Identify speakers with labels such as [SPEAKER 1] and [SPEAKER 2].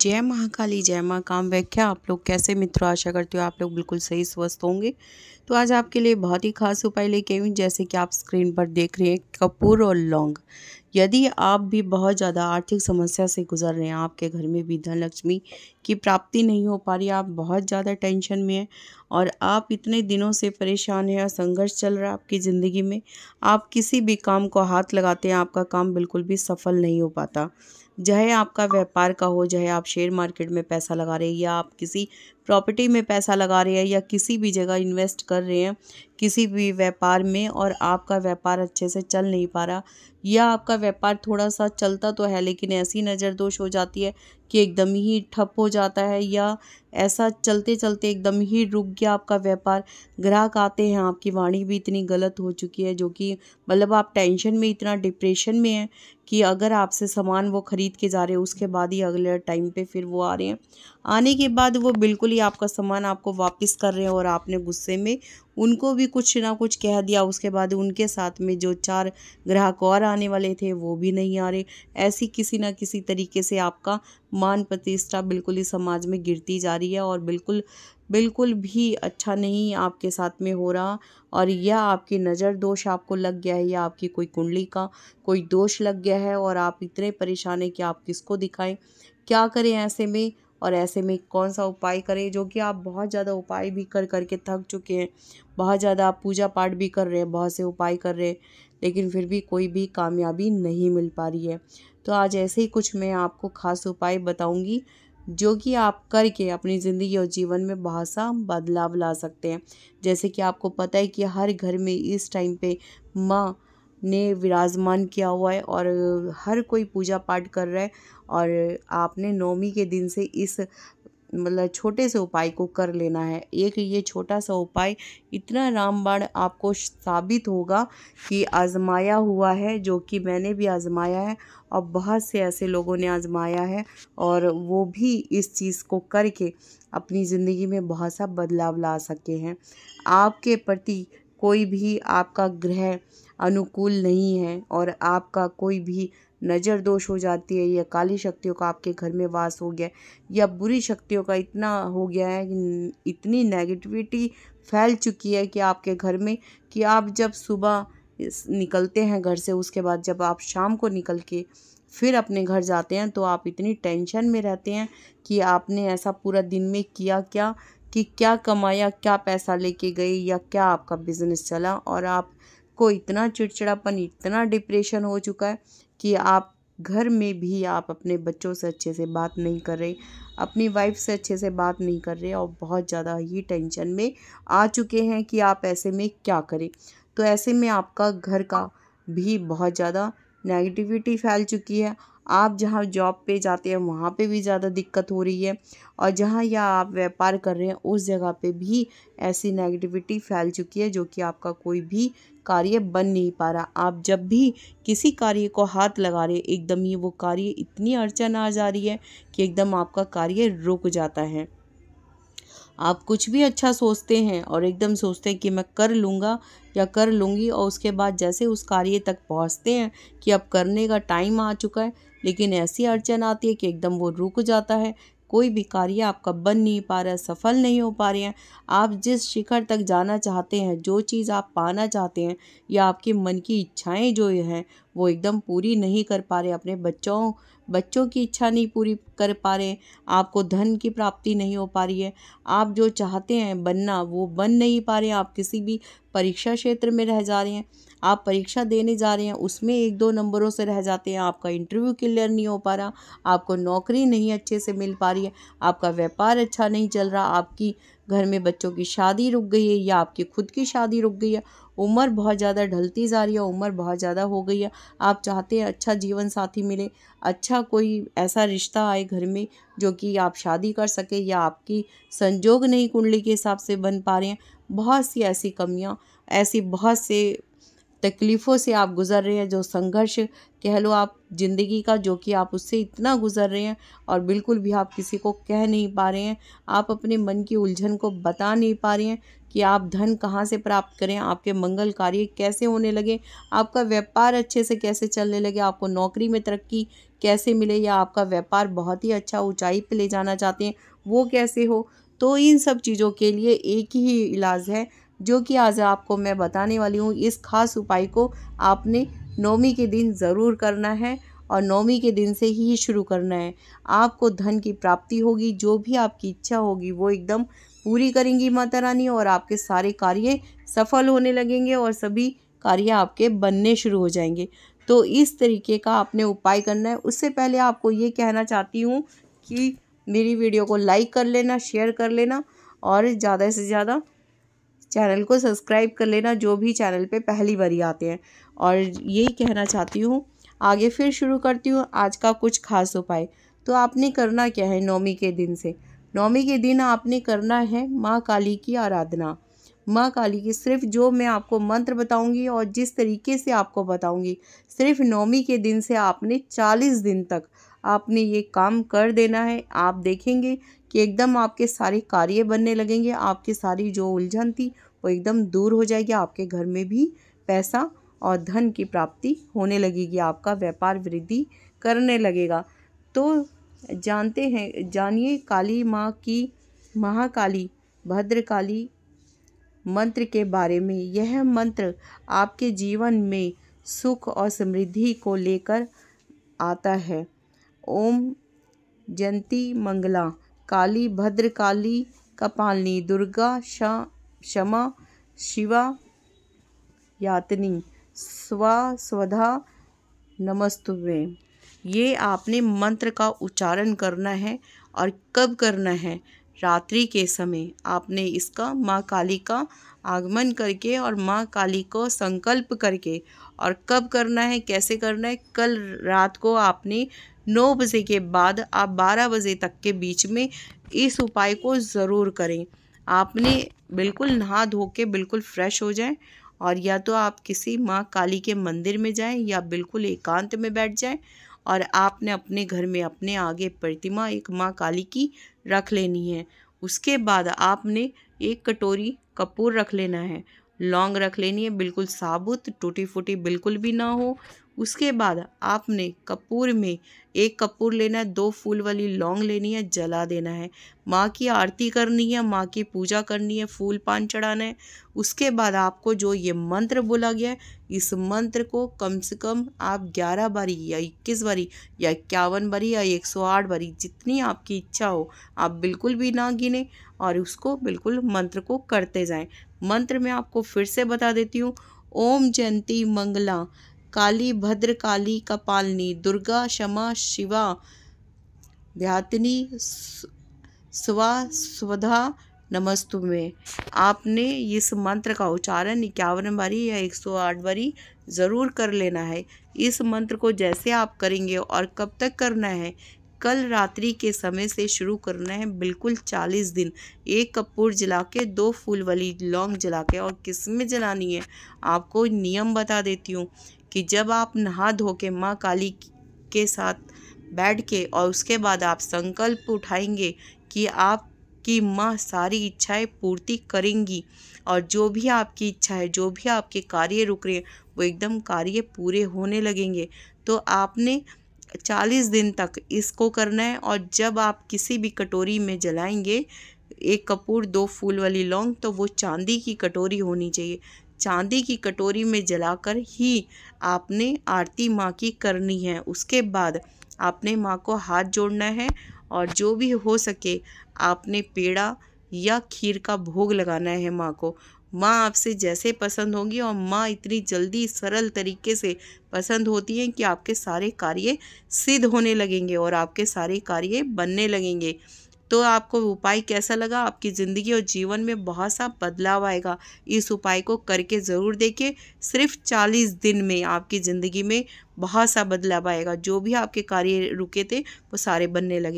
[SPEAKER 1] जय महाकाली जय माँ काम व्याख्या आप लोग कैसे मित्रों आशा करते हो आप लोग बिल्कुल सही स्वस्थ होंगे तो आज आपके लिए बहुत ही खास उपाय लेके आई हूँ जैसे कि आप स्क्रीन पर देख रहे हैं कपूर और लौंग यदि आप भी बहुत ज़्यादा आर्थिक समस्या से गुजर रहे हैं आपके घर में भी धन लक्ष्मी की प्राप्ति नहीं हो पा रही आप बहुत ज़्यादा टेंशन में हैं और आप इतने दिनों से परेशान हैं और संघर्ष चल रहा है आपकी ज़िंदगी में आप किसी भी काम को हाथ लगाते हैं आपका काम बिल्कुल भी सफल नहीं हो पाता चाहे आपका व्यापार का हो चाहे आप शेयर मार्केट में पैसा लगा रहे या आप किसी प्रॉपर्टी में पैसा लगा रहे हैं या किसी भी जगह इन्वेस्ट कर रहे हैं किसी भी व्यापार में और आपका व्यापार अच्छे से चल नहीं पा रहा या आपका व्यापार थोड़ा सा चलता तो है लेकिन ऐसी नज़र दोष हो जाती है कि एकदम ही ठप हो जाता है या ऐसा चलते चलते एकदम ही रुक गया आपका व्यापार ग्राहक आते हैं आपकी वाणी भी इतनी गलत हो चुकी है जो कि मतलब आप टेंशन में इतना डिप्रेशन में हैं कि अगर आपसे सामान वो ख़रीद के जा रहे हैं उसके बाद ही अगले टाइम पर फिर वो आ रहे हैं आने के बाद वो बिल्कुल ही भी आपका सामान आपको वापस कर रहे हैं और आपने गुस्से में उनको भी कुछ ना कुछ कह दिया उसके बाद उनके साथ में जो चार ग्राहक और आने वाले थे वो भी नहीं आ रहे ऐसी किसी ना किसी तरीके से आपका मान प्रतिष्ठा बिल्कुल ही समाज में गिरती जा रही है और बिल्कुल बिल्कुल भी अच्छा नहीं आपके साथ में हो रहा और यह आपकी नज़र दोष आपको लग गया है या आपकी कोई कुंडली का कोई दोष लग गया है और आप इतने परेशान हैं कि आप किसको दिखाएं क्या करें ऐसे में और ऐसे में कौन सा उपाय करें जो कि आप बहुत ज़्यादा उपाय भी कर कर के थक चुके हैं बहुत ज़्यादा आप पूजा पाठ भी कर रहे हैं बहुत से उपाय कर रहे हैं लेकिन फिर भी कोई भी कामयाबी नहीं मिल पा रही है तो आज ऐसे ही कुछ मैं आपको खास उपाय बताऊँगी जो कि आप करके अपनी ज़िंदगी और जीवन में बहुत सा बदलाव ला सकते हैं जैसे कि आपको पता है कि हर घर में इस टाइम पे माँ ने विराजमान किया हुआ है और हर कोई पूजा पाठ कर रहा है और आपने नौमी के दिन से इस मतलब छोटे से उपाय को कर लेना है एक ये छोटा सा उपाय इतना रामबाण आपको साबित होगा कि आजमाया हुआ है जो कि मैंने भी आजमाया है और बहुत से ऐसे लोगों ने आजमाया है और वो भी इस चीज़ को करके अपनी ज़िंदगी में बहुत सा बदलाव ला सके हैं आपके प्रति कोई भी आपका ग्रह अनुकूल नहीं है और आपका कोई भी नज़र दोष हो जाती है या काली शक्तियों का आपके घर में वास हो गया या बुरी शक्तियों का इतना हो गया है इतनी नेगेटिविटी फैल चुकी है कि आपके घर में कि आप जब सुबह निकलते हैं घर से उसके बाद जब आप शाम को निकल के फिर अपने घर जाते हैं तो आप इतनी टेंशन में रहते हैं कि आपने ऐसा पूरा दिन में किया क्या कि क्या कमाया क्या पैसा लेके गए या क्या आपका बिज़नेस चला और आपको इतना चिड़चिड़ापन इतना डिप्रेशन हो चुका है कि आप घर में भी आप अपने बच्चों से अच्छे से बात नहीं कर रहे अपनी वाइफ से अच्छे से बात नहीं कर रहे और बहुत ज़्यादा ही टेंशन में आ चुके हैं कि आप ऐसे में क्या करें तो ऐसे में आपका घर का भी बहुत ज़्यादा नेगेटिविटी फैल चुकी है आप जहाँ जॉब पे जाते हैं वहाँ पे भी ज़्यादा दिक्कत हो रही है और जहाँ या आप व्यापार कर रहे हैं उस जगह पे भी ऐसी नेगेटिविटी फैल चुकी है जो कि आपका कोई भी कार्य बन नहीं पा रहा आप जब भी किसी कार्य को हाथ लगा रहे एकदम ही वो कार्य इतनी अड़चन आ जा रही है कि एकदम आपका कार्य रुक जाता है आप कुछ भी अच्छा सोचते हैं और एकदम सोचते हैं कि मैं कर लूँगा या कर लूँगी और उसके बाद जैसे उस कार्य तक पहुँचते हैं कि अब करने का टाइम आ चुका है लेकिन ऐसी अड़चन आती है कि एकदम वो रुक जाता है कोई भी कार्य आपका बन नहीं पा रहा है सफल नहीं हो पा रहे हैं आप जिस शिखर तक जाना चाहते हैं जो चीज़ आप पाना चाहते हैं या आपके मन की इच्छाएं जो हैं वो एकदम पूरी नहीं कर पा रहे अपने बच्चों बच्चों की इच्छा नहीं पूरी कर पा रहे आपको धन की प्राप्ति नहीं हो पा रही है आप जो चाहते हैं बनना वो बन नहीं पा रहे आप किसी भी परीक्षा क्षेत्र में रह जा रहे हैं आप परीक्षा देने जा रहे हैं उसमें एक दो नंबरों से रह जाते हैं आपका इंटरव्यू क्लियर नहीं हो पा रहा आपको नौकरी नहीं अच्छे से मिल पा रही है आपका व्यापार अच्छा नहीं चल रहा आपकी घर में बच्चों की शादी रुक गई है या आपकी खुद की शादी रुक गई है उम्र बहुत ज़्यादा ढलती जा रही है उम्र बहुत ज़्यादा हो गई है आप चाहते हैं अच्छा जीवन साथी मिले अच्छा कोई ऐसा रिश्ता आए घर में जो कि आप शादी कर सके या आपकी संजोग नहीं कुंडली के हिसाब से बन पा रहे हैं बहुत सी ऐसी कमियाँ ऐसी बहुत से तकलीफ़ों से आप गुज़र रहे हैं जो संघर्ष कह लो आप ज़िंदगी का जो कि आप उससे इतना गुज़र रहे हैं और बिल्कुल भी आप किसी को कह नहीं पा रहे हैं आप अपने मन की उलझन को बता नहीं पा रहे हैं कि आप धन कहाँ से प्राप्त करें आपके मंगल कार्य कैसे होने लगे आपका व्यापार अच्छे से कैसे चलने लगे आपको नौकरी में तरक्की कैसे मिले या आपका व्यापार बहुत ही अच्छा ऊँचाई पर ले जाना चाहते हैं वो कैसे हो तो इन सब चीज़ों के लिए एक ही इलाज है जो कि आज आपको मैं बताने वाली हूँ इस खास उपाय को आपने नौमी के दिन ज़रूर करना है और नौमी के दिन से ही शुरू करना है आपको धन की प्राप्ति होगी जो भी आपकी इच्छा होगी वो एकदम पूरी करेंगी माता रानी और आपके सारे कार्य सफल होने लगेंगे और सभी कार्य आपके बनने शुरू हो जाएंगे तो इस तरीके का आपने उपाय करना है उससे पहले आपको ये कहना चाहती हूँ कि मेरी वीडियो को लाइक कर लेना शेयर कर लेना और ज़्यादा से ज़्यादा चैनल को सब्सक्राइब कर लेना जो भी चैनल पे पहली बारी आते हैं और यही कहना चाहती हूँ आगे फिर शुरू करती हूँ आज का कुछ खास उपाय तो आपने करना क्या है नौमी के दिन से नौमी के दिन आपने करना है माँ काली की आराधना माँ काली की सिर्फ जो मैं आपको मंत्र बताऊँगी और जिस तरीके से आपको बताऊँगी सिर्फ नौमी के दिन से आपने चालीस दिन तक आपने ये काम कर देना है आप देखेंगे कि एकदम आपके सारे कार्य बनने लगेंगे आपकी सारी जो उलझन थी वो एकदम दूर हो जाएगी आपके घर में भी पैसा और धन की प्राप्ति होने लगेगी आपका व्यापार वृद्धि करने लगेगा तो जानते हैं जानिए काली माँ की महाकाली भद्रकाली मंत्र के बारे में यह मंत्र आपके जीवन में सुख और समृद्धि को लेकर आता है ओम जंती मंगला काली भद्र काली कपालिनी दुर्गा क्षमा शिवा यातनी स्वा स्वधा नमस्तुवे ये आपने मंत्र का उच्चारण करना है और कब करना है रात्रि के समय आपने इसका माँ काली का आगमन करके और माँ काली को संकल्प करके और कब करना है कैसे करना है कल रात को आपने नौ बजे के बाद आप बारह बजे तक के बीच में इस उपाय को ज़रूर करें आपने बिल्कुल नहा धो के बिल्कुल फ्रेश हो जाएं और या तो आप किसी माँ काली के मंदिर में जाएं या बिल्कुल एकांत में बैठ जाएं और आपने अपने घर में अपने आगे प्रतिमा एक माँ काली की रख लेनी है उसके बाद आपने एक कटोरी कपूर रख लेना है लौंग रख लेनी है बिल्कुल साबुत टूटी फूटी बिल्कुल भी ना हो उसके बाद आपने कपूर में एक कपूर लेना है दो फूल वाली लौंग लेनी है जला देना है माँ की आरती करनी है माँ की पूजा करनी है फूल पान चढ़ाना है उसके बाद आपको जो ये मंत्र बोला गया है इस मंत्र को कम से कम आप 11 बारी या 21 बारी या इक्यावन बारी या 108 बारी जितनी आपकी इच्छा हो आप बिल्कुल भी ना गिने और उसको बिल्कुल मंत्र को करते जाएँ मंत्र में आपको फिर से बता देती हूँ ओम जयंती मंगला काली भद्र काली कपालिनी दुर्गा क्षमा शिवा ध्यातनी स्वा स्वधा नमस्तु में आपने इस मंत्र का उच्चारण इक्यावन बारी या एक सौ आठ बारी ज़रूर कर लेना है इस मंत्र को जैसे आप करेंगे और कब तक करना है कल रात्रि के समय से शुरू करना है बिल्कुल चालीस दिन एक कपूर जला के दो फूल वाली लौंग जला के और किस में जलानी है आपको नियम बता देती हूँ कि जब आप नहा धो के माँ काली के साथ बैठ के और उसके बाद आप संकल्प उठाएंगे कि आपकी माँ सारी इच्छाएं पूर्ति करेंगी और जो भी आपकी इच्छा है जो भी आपके कार्य रुक रहे हैं वो एकदम कार्य पूरे होने लगेंगे तो आपने चालीस दिन तक इसको करना है और जब आप किसी भी कटोरी में जलाएंगे एक कपूर दो फूल वाली लौंग तो वो चांदी की कटोरी होनी चाहिए चांदी की कटोरी में जलाकर ही आपने आरती माँ की करनी है उसके बाद आपने माँ को हाथ जोड़ना है और जो भी हो सके आपने पेड़ा या खीर का भोग लगाना है माँ को माँ आपसे जैसे पसंद होंगी और माँ इतनी जल्दी सरल तरीके से पसंद होती हैं कि आपके सारे कार्य सिद्ध होने लगेंगे और आपके सारे कार्य बनने लगेंगे तो आपको उपाय कैसा लगा आपकी ज़िंदगी और जीवन में बहुत सा बदलाव आएगा इस उपाय को करके ज़रूर देखिए सिर्फ चालीस दिन में आपकी ज़िंदगी में बहुत सा बदलाव आएगा जो भी आपके कार्य रुके थे वो सारे बनने लगे